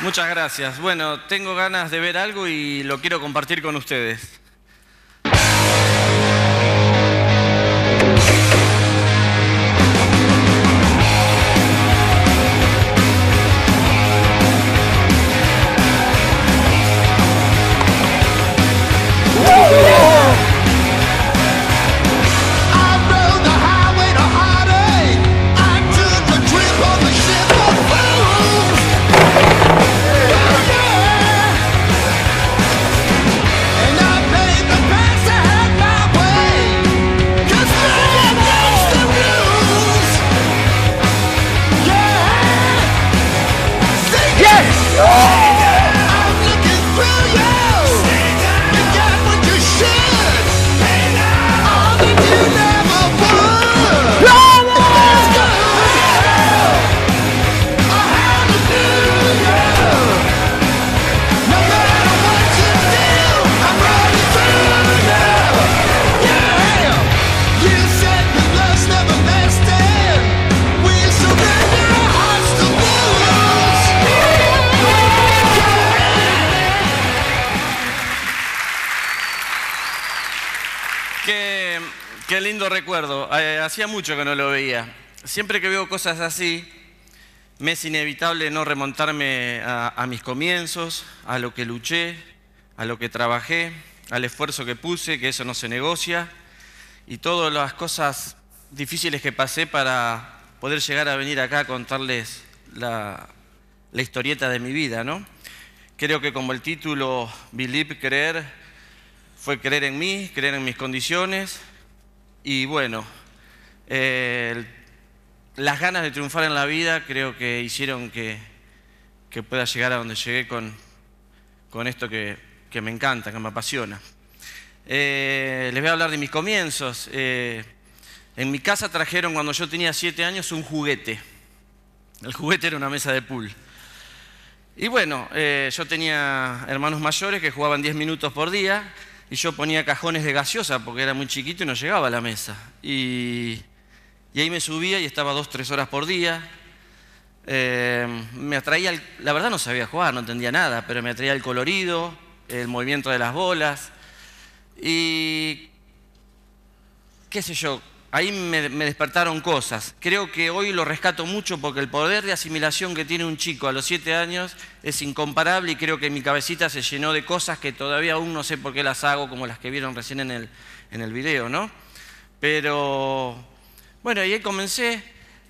Muchas gracias. Bueno, tengo ganas de ver algo y lo quiero compartir con ustedes. recuerdo, eh, hacía mucho que no lo veía. Siempre que veo cosas así, me es inevitable no remontarme a, mis comienzos, a lo que luché, a lo que trabajé, al esfuerzo que puse, que eso no se negocia, y todas las cosas difíciles que pasé para poder llegar a venir acá a contarles la, la historieta de mi vida, ¿no? Creo que como el título Believe, creer, fue creer en mí, creer en mis condiciones, y bueno, eh, las ganas de triunfar en la vida creo que hicieron que, pueda llegar a donde llegué con, esto que, me encanta, que me apasiona. Eh, les voy a hablar de mis comienzos. Eh, en mi casa trajeron cuando yo tenía siete años un juguete. El juguete era una mesa de pool. Y bueno, yo tenía hermanos mayores que jugaban diez minutos por día y yo ponía cajones de gaseosa porque era muy chiquito y no llegaba a la mesa. Y, ahí me subía y estaba dos, tres horas por día. Eh, me atraía, la verdad no sabía jugar, no entendía nada, pero me atraía el colorido, el movimiento de las bolas. Y qué sé yo, ahí me, despertaron cosas. Creo que hoy lo rescato mucho porque el poder de asimilación que tiene un chico a los siete años es incomparable y creo que mi cabecita se llenó de cosas que todavía aún no sé por qué las hago, como las que vieron recién en el, video, ¿no? Pero, bueno, y ahí comencé.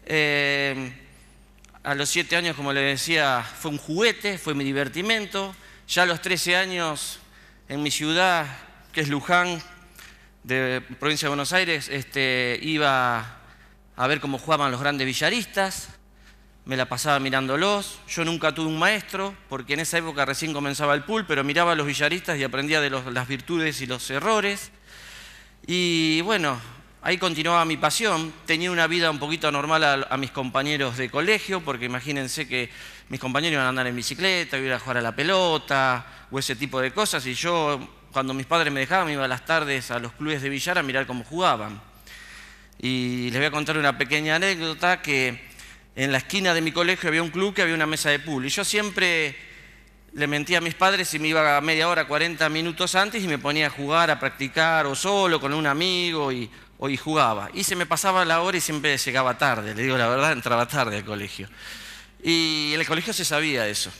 Eh, a los siete años, como les decía, fue un juguete, fue mi divertimento. Ya a los 13 años, en mi ciudad, que es Luján, de provincia de Buenos Aires, este, iba a ver cómo jugaban los grandes villaristas, me la pasaba mirándolos. Yo nunca tuve un maestro, porque en esa época recién comenzaba el pool, pero miraba a los villaristas y aprendía de las virtudes y los errores. Y bueno, ahí continuaba mi pasión. Tenía una vida un poquito anormal a, a, mis compañeros de colegio, porque imagínense que mis compañeros iban a andar en bicicleta, iban a jugar a la pelota o ese tipo de cosas, y yo cuando mis padres me dejaban, me iba a las tardes a los clubes de Villar a mirar cómo jugaban. Y les voy a contar una pequeña anécdota que en la esquina de mi colegio había un club que había una mesa de pool. Y yo siempre le mentía a mis padres y me iba a media hora, 40 minutos antes y me ponía a jugar, a practicar, o solo, con un amigo, y, o, y jugaba. Y se me pasaba la hora y siempre llegaba tarde, le digo la verdad, entraba tarde al colegio. Y en el colegio se sabía eso.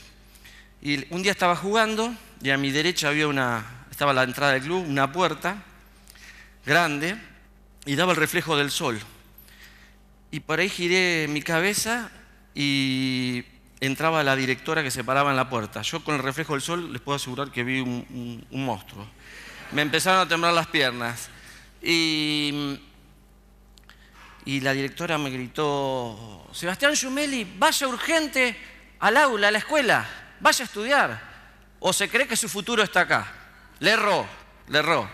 Y un día estaba jugando y a mi derecha había una, estaba la entrada del club, una puerta grande y daba el reflejo del sol. Y por ahí giré mi cabeza y entraba la directora que se paraba en la puerta. Yo con el reflejo del sol les puedo asegurar que vi un, monstruo. Me empezaron a temblar las piernas. Y, la directora me gritó, Sebastián Schumeli, vaya urgente al aula, a la escuela, vaya a estudiar, o se cree que su futuro está acá. Le erró, le erró.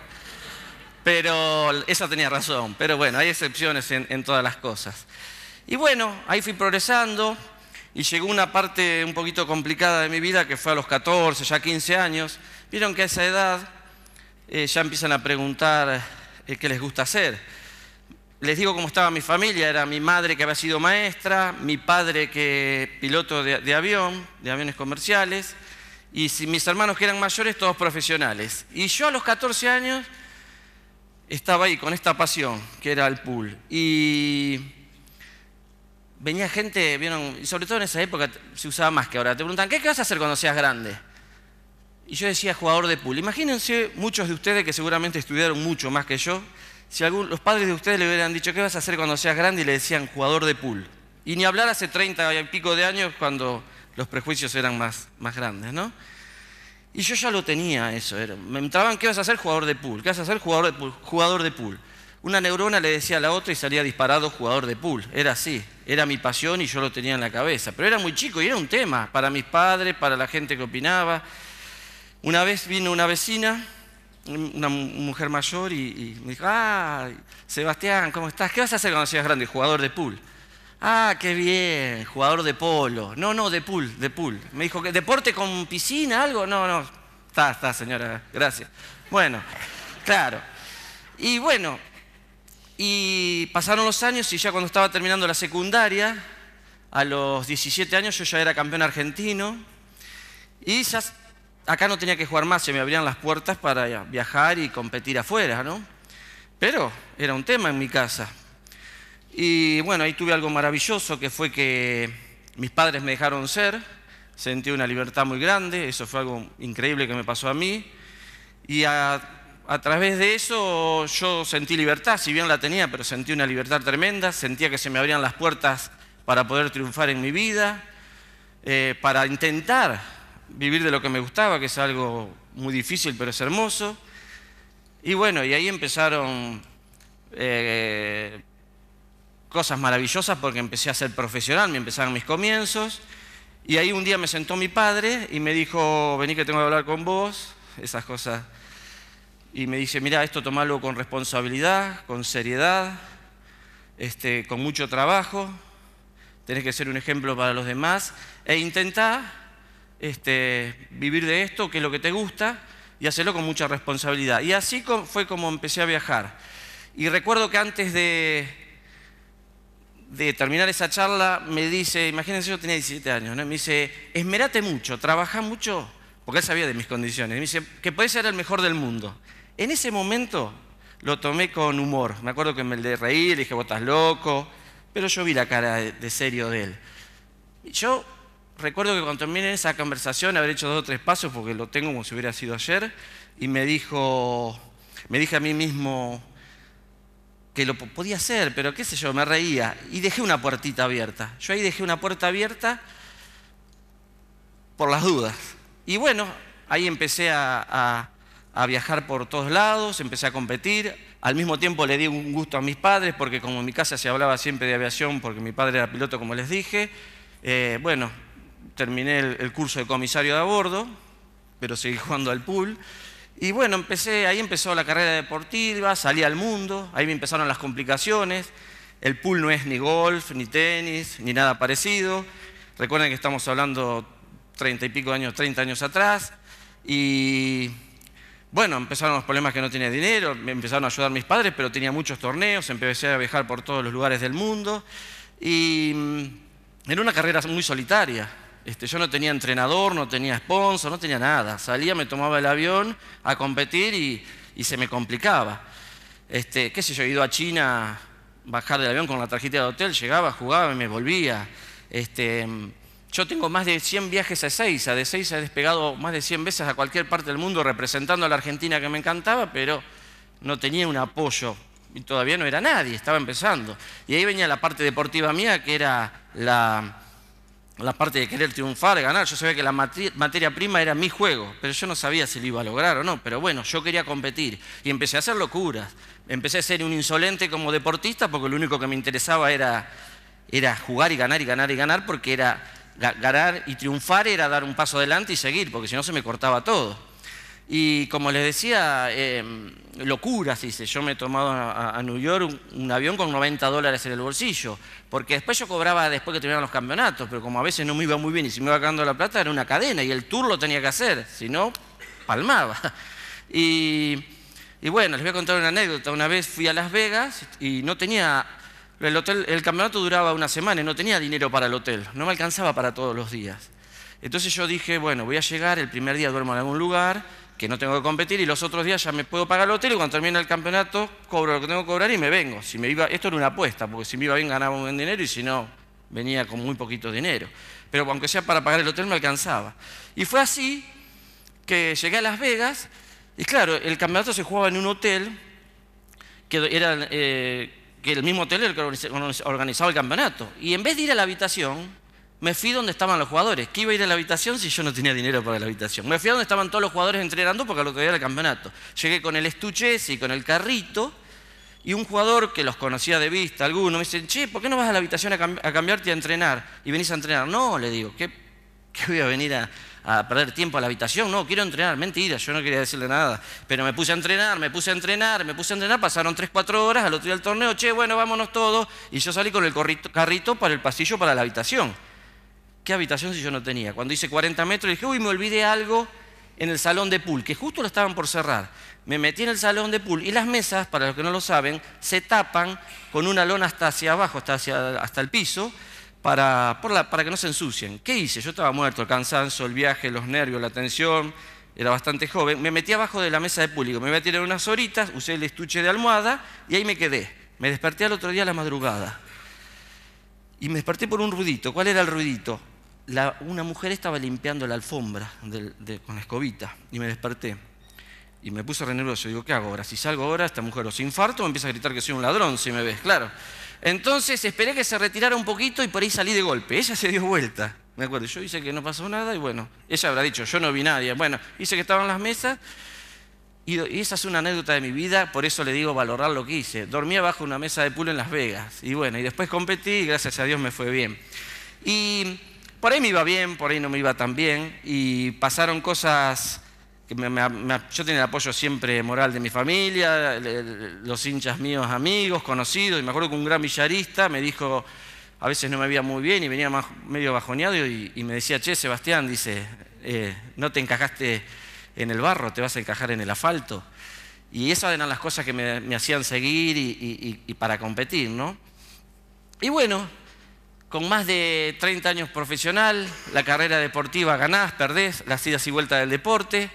Pero esa tenía razón. Pero bueno, hay excepciones en, todas las cosas. Y bueno, ahí fui progresando y llegó una parte un poquito complicada de mi vida que fue a los 14, ya 15 años. Vieron que a esa edad eh, ya empiezan a preguntar eh, qué les gusta hacer. Les digo cómo estaba mi familia, era mi madre que había sido maestra, mi padre que piloto de avión, de aviones comerciales, y si mis hermanos que eran mayores, todos profesionales. Y yo a los 14 años estaba ahí con esta pasión, que era el pool. Y venía gente, vieron, y sobre todo en esa época se usaba más que ahora. Te preguntan, ¿qué, vas a hacer cuando seas grande? Y yo decía jugador de pool. Imagínense muchos de ustedes que seguramente estudiaron mucho más que yo, si algún, los padres de ustedes le hubieran dicho, ¿qué vas a hacer cuando seas grande? Y le decían jugador de pool. Y ni hablar hace 30 y pico de años cuando los prejuicios eran más, grandes, ¿no? Y yo ya lo tenía eso. Era, me entraban, ¿qué vas a hacer? Jugador de pool. ¿Qué vas a hacer? Jugador de pool. Una neurona le decía a la otra y salía disparado jugador de pool. Era así. Era mi pasión y yo lo tenía en la cabeza. Pero era muy chico y era un tema para mis padres, para la gente que opinaba. Una vez vino una vecina, una mujer mayor, y, y me dijo, ah, Sebastián, ¿cómo estás? ¿Qué vas a hacer cuando seas grande? Jugador de pool. Ah, qué bien, jugador de polo. No, no, de pool, de pool. Me dijo que deporte con piscina, algo. No, no. Está, está, señora, gracias. Bueno, claro. Y bueno, y pasaron los años y ya cuando estaba terminando la secundaria, a los 17 años yo ya era campeón argentino y ya acá no tenía que jugar más, se me abrían las puertas para viajar y competir afuera, ¿no? Pero era un tema en mi casa, y bueno, ahí tuve algo maravilloso que fue que mis padres me dejaron ser, sentí una libertad muy grande, eso fue algo increíble que me pasó a mí. Y a, través de eso yo sentí libertad, si bien la tenía, pero sentí una libertad tremenda, sentía que se me abrían las puertas para poder triunfar en mi vida, eh, para intentar vivir de lo que me gustaba, que es algo muy difícil, pero es hermoso. Y bueno, y ahí empezaron eh, cosas maravillosas porque empecé a ser profesional, me empezaron mis comienzos. Y ahí un día me sentó mi padre y me dijo, vení que tengo que hablar con vos, esas cosas. Y me dice, mira, esto tomalo con responsabilidad, con seriedad, este, con mucho trabajo, tenés que ser un ejemplo para los demás e intentá este, vivir de esto, que es lo que te gusta, y hacerlo con mucha responsabilidad. Y así fue como empecé a viajar. Y recuerdo que antes de, de terminar esa charla, me dice, imagínense, yo tenía 17 años, ¿no? me dice, esmerate mucho, trabaja mucho, porque él sabía de mis condiciones. Me dice, que podés ser el mejor del mundo. En ese momento lo tomé con humor. Me acuerdo que me le reí, le dije, vos estás loco, pero yo vi la cara de serio de él. Yo recuerdo que cuando terminé esa conversación, haber hecho dos o tres pasos, porque lo tengo como si hubiera sido ayer, y me dijo, me dije a mí mismo, que lo podía hacer, pero qué sé yo, me reía. Y dejé una puertita abierta. Yo ahí dejé una puerta abierta por las dudas. Y bueno, ahí empecé a, a, viajar por todos lados, empecé a competir. Al mismo tiempo le di un gusto a mis padres, porque como en mi casa se hablaba siempre de aviación, porque mi padre era piloto, como les dije. Eh, bueno, terminé el, el curso de comisario de a bordo, pero seguí jugando al pool. Y bueno, empecé, ahí empezó la carrera deportiva, salí al mundo, ahí me empezaron las complicaciones. El pool no es ni golf, ni tenis, ni nada parecido. Recuerden que estamos hablando treinta y pico años, 30 años atrás. Y bueno, empezaron los problemas que no tenía dinero, me empezaron a ayudar mis padres, pero tenía muchos torneos, empecé a viajar por todos los lugares del mundo. Y mm, era una carrera muy solitaria. Este, yo no tenía entrenador, no tenía sponsor, no tenía nada. Salía, me tomaba el avión a competir y, se me complicaba. Este, qué sé yo, he ido a China, bajar del avión con la tarjeta de hotel, llegaba, jugaba y me volvía. Este, yo tengo más de 100 viajes a Ezeiza. De Ezeiza he despegado más de 100 veces a cualquier parte del mundo representando a la Argentina que me encantaba, pero no tenía un apoyo y todavía no era nadie, estaba empezando. Y ahí venía la parte deportiva mía, que era la, la parte de querer triunfar, ganar. Yo sabía que la materia prima era mi juego, pero yo no sabía si lo iba a lograr o no. Pero bueno, yo quería competir y empecé a hacer locuras. Empecé a ser un insolente como deportista porque lo único que me interesaba era, era jugar y ganar y ganar y ganar porque era ganar y triunfar era dar un paso adelante y seguir, porque si no se me cortaba todo. Y como les decía, em, locuras hice. Yo me he tomado a, a New York un, avión con 90 dólares en el bolsillo, porque después yo cobraba después que terminaban los campeonatos, pero como a veces no me iba muy bien y si me iba cagando la plata, era una cadena y el tour lo tenía que hacer, si no, palmaba. Y, bueno, les voy a contar una anécdota. Una vez fui a Las Vegas y no tenía... El, el campeonato duraba una semana y no tenía dinero para el hotel, no me alcanzaba para todos los días. Entonces yo dije, bueno, voy a llegar, el primer día duermo en algún lugar, que no tengo que competir y los otros días ya me puedo pagar el hotel y cuando termina el campeonato cobro lo que tengo que cobrar y me vengo. Si me iba, esto era una apuesta, porque si me iba bien ganaba un buen dinero y si no venía con muy poquito dinero. Pero aunque sea para pagar el hotel me alcanzaba. Y fue así que llegué a Las Vegas y claro, el campeonato se jugaba en un hotel que era eh, que el mismo hotel era el que organizaba el campeonato. Y en vez de ir a la habitación, me fui donde estaban los jugadores. ¿Qué iba a ir a la habitación si yo no tenía dinero para la habitación? Me fui a donde estaban todos los jugadores entrenando porque lo que día era el campeonato. Llegué con el estuche y con el carrito. Y un jugador que los conocía de vista, alguno, me dice, che, ¿por qué no vas a la habitación a, cambiarte y a entrenar? Y venís a entrenar. No, le digo, ¿qué, voy a venir a, perder tiempo a la habitación? No, quiero entrenar. Mentira, yo no quería decirle nada. Pero me puse a entrenar, me puse a entrenar, me puse a entrenar. Pasaron tres, cuatro horas, al otro día del torneo, che, bueno, vámonos todos. Y yo salí con el carrito para el pasillo para la habitación. ¿Qué habitación si yo no tenía? Cuando hice 40 metros dije, uy, me olvidé algo en el salón de pool, que justo lo estaban por cerrar. Me metí en el salón de pool y las mesas, para los que no lo saben, se tapan con una lona hasta hacia abajo, hasta, hacia, hasta el piso, para, para que no se ensucien. ¿Qué hice? Yo estaba muerto, el cansancio, el viaje, los nervios, la tensión, era bastante joven. Me metí abajo de la mesa de público, me voy a tirar unas horitas, usé el estuche de almohada y ahí me quedé. Me desperté al otro día a la madrugada. Y me desperté por un ruidito. ¿Cuál era el ruidito? una mujer estaba limpiando la alfombra con la escobita y me desperté. Y me puse re nervioso. Digo, ¿qué hago ahora? Si salgo ahora, esta mujer o infarto o empieza a gritar que soy un ladrón, si me ves, claro. Entonces esperé que se retirara un poquito y por ahí salí de golpe. Ella se dio vuelta. Me acuerdo, yo hice que no pasó nada y bueno, ella habrá dicho, yo no vi nadie. Bueno, hice que estaban las mesas y, esa es una anécdota de mi vida, por eso le digo valorar lo que hice. Dormía bajo una mesa de pulo en Las Vegas y bueno, y después competí y gracias a Dios me fue bien. Y por ahí me iba bien, por ahí no me iba tan bien, y pasaron cosas que yo tenía el apoyo siempre moral de mi familia, los hinchas míos, amigos, conocidos, y me acuerdo que un gran villarista me dijo, a veces no me veía muy bien y venía más, medio bajoneado y, me decía, che, Sebastián, dice, eh, no te encajaste en el barro, te vas a encajar en el asfalto. Y esas eran las cosas que me, hacían seguir y, y, para competir, ¿no? Y bueno, con más de 30 años profesional, la carrera deportiva ganás, perdés, las idas y vueltas del deporte.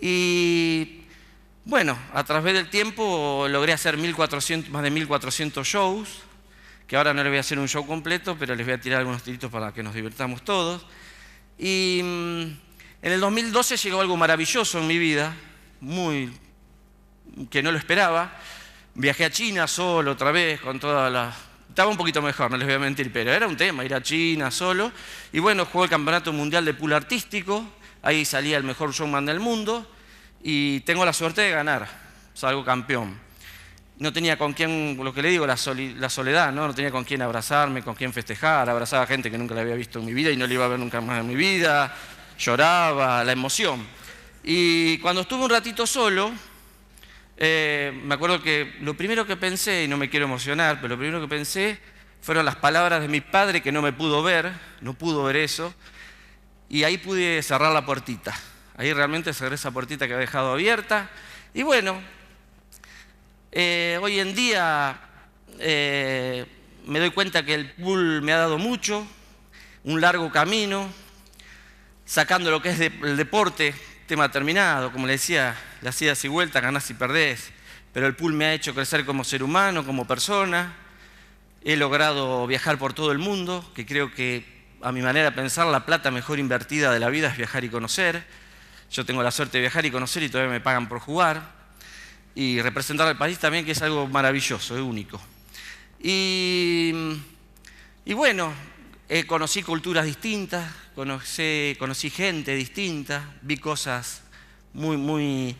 Y bueno, a través del tiempo logré hacer más de 1400 shows, que ahora no les voy a hacer un show completo, pero les voy a tirar algunos tiritos para que nos divertamos todos. Y mm, en el 2012 llegó algo maravilloso en mi vida, muy que no lo esperaba. Viajé a China solo otra vez, con todas las estaba un poquito mejor, no les voy a mentir, pero era un tema, ir a China solo. Y bueno, jugó el Campeonato Mundial de Pool Artístico, ahí salía el mejor showman del mundo y tengo la suerte de ganar, salgo campeón. No tenía con quién, lo que le digo, la, soledad, ¿no? no tenía con quién abrazarme, con quién festejar, abrazaba a gente que nunca la había visto en mi vida y no le iba a ver nunca más en mi vida, lloraba, la emoción. Y cuando estuve un ratito solo, eh, me acuerdo que lo primero que pensé, y no me quiero emocionar, pero lo primero que pensé fueron las palabras de mi padre que no me pudo ver, no pudo ver eso, y ahí pude cerrar la puertita. Ahí realmente cerré esa puertita que había dejado abierta. Y bueno, eh, hoy en día eh, me doy cuenta que el pool me ha dado mucho, un largo camino, sacando lo que es el deporte, tema terminado, como le decía, las idas y vueltas, ganás y perdés. Pero el pool me ha hecho crecer como ser humano, como persona. He logrado viajar por todo el mundo, que creo que a mi manera de pensar la plata mejor invertida de la vida es viajar y conocer. Yo tengo la suerte de viajar y conocer y todavía me pagan por jugar. Y representar al país también, que es algo maravilloso, es único. Y, bueno, eh, conocí culturas distintas, conocí gente distinta, vi cosas muy, muy,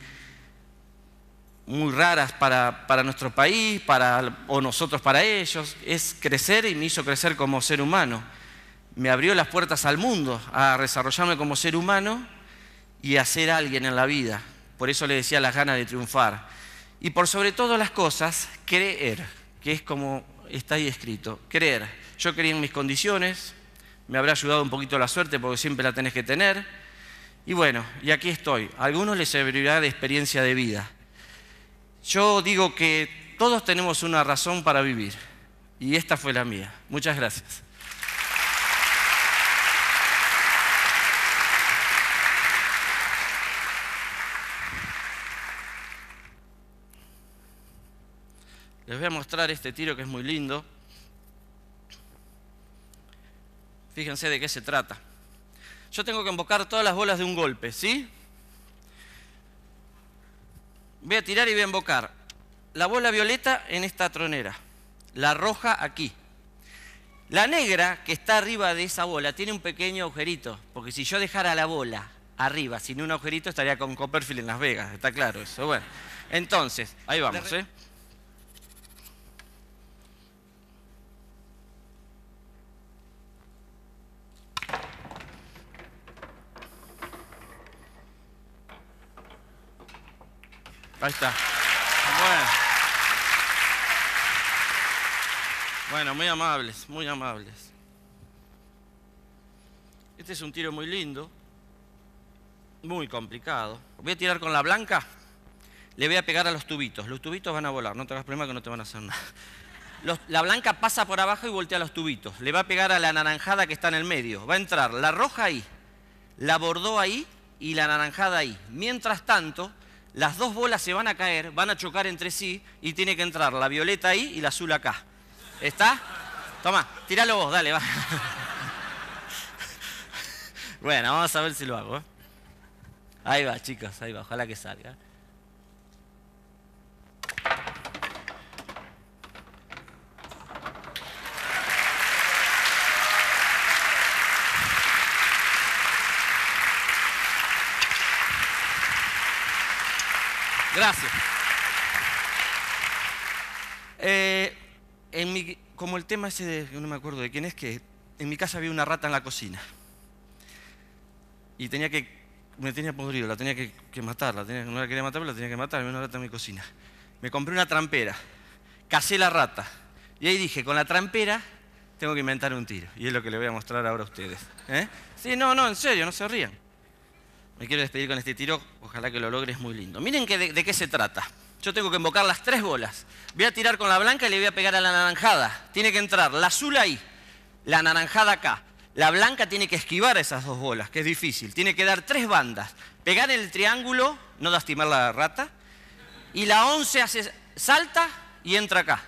muy raras para, nuestro país, o nosotros para ellos, es crecer y me hizo crecer como ser humano. Me abrió las puertas al mundo, a desarrollarme como ser humano y a ser alguien en la vida. Por eso le decía las ganas de triunfar. Y por sobre todo las cosas, creer, que es como está ahí escrito, creer. Yo creí en mis condiciones, me habrá ayudado un poquito la suerte porque siempre la tenés que tener y bueno, y aquí estoy. A algunos les servirá de experiencia de vida. Yo digo que todos tenemos una razón para vivir. Y esta fue la mía. Muchas gracias. Les voy a mostrar este tiro que es muy lindo. Fíjense de qué se trata yo tengo que invocar todas las bolas de un golpe, ¿sí? Voy a tirar y voy a invocar la bola violeta en esta tronera, la roja aquí. La negra que está arriba de esa bola tiene un pequeño agujerito, porque si yo dejara la bola arriba sin un agujerito estaría con Copperfield en Las Vegas, está claro eso. Bueno, entonces, ahí vamos, ¿eh? Ahí está. Bueno. muy amables, muy amables. Este es un tiro muy lindo, muy complicado. Voy a tirar con la blanca, le voy a pegar a los tubitos. Los tubitos van a volar, no te hagas problema que no te van a hacer nada. la blanca pasa por abajo y voltea los tubitos. Le va a pegar a la naranjada que está en el medio. Va a entrar la roja ahí, la bordó ahí y la naranjada ahí. Mientras tanto, las dos bolas se van a caer, van a chocar entre sí y tiene que entrar la violeta ahí y la azul acá. ¿Está? Toma, tiralo vos, dale, va. Bueno, vamos a ver si lo hago. ¿eh? Ahí va, chicos, ahí va, ojalá que salga. Gracias. Eh, como el tema ese, de, no me acuerdo de quién es, que en mi casa había una rata en la cocina. Y tenía que, me tenía podrido, la tenía que, matar, no la quería matar, pero la tenía que matar, había una rata en mi cocina. Me compré una trampera, casé la rata. Y ahí dije, con la trampera tengo que inventar un tiro. Y es lo que le voy a mostrar ahora a ustedes. ¿Eh? Sí, no, no, en serio, no se rían. Me quiero despedir con este tiro, ojalá que lo logres muy lindo. Miren de, qué se trata. Yo tengo que invocar las tres bolas. Voy a tirar con la blanca y le voy a pegar a la naranjada. Tiene que entrar la azul ahí, la naranjada acá. La blanca tiene que esquivar esas dos bolas, que es difícil. Tiene que dar tres bandas. Pegar el triángulo, no lastimar la rata. Y la once hace, salta y entra acá.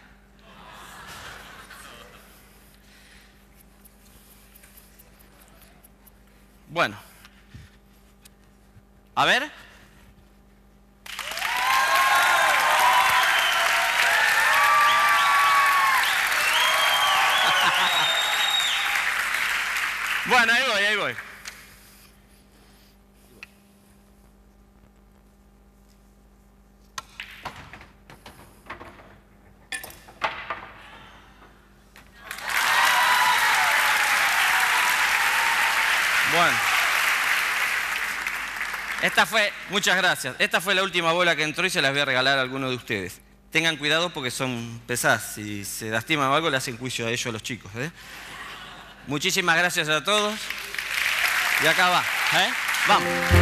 Bueno, a ver. Bueno, ahí voy, ahí voy. Esta fue, muchas gracias. Esta fue la última bola que entró y se las voy a regalar a alguno de ustedes. Tengan cuidado porque son pesadas. Si se lastiman o algo, le hacen juicio a ellos a los chicos. ¿eh? Muchísimas gracias a todos. Y acá va. ¿eh? Vamos.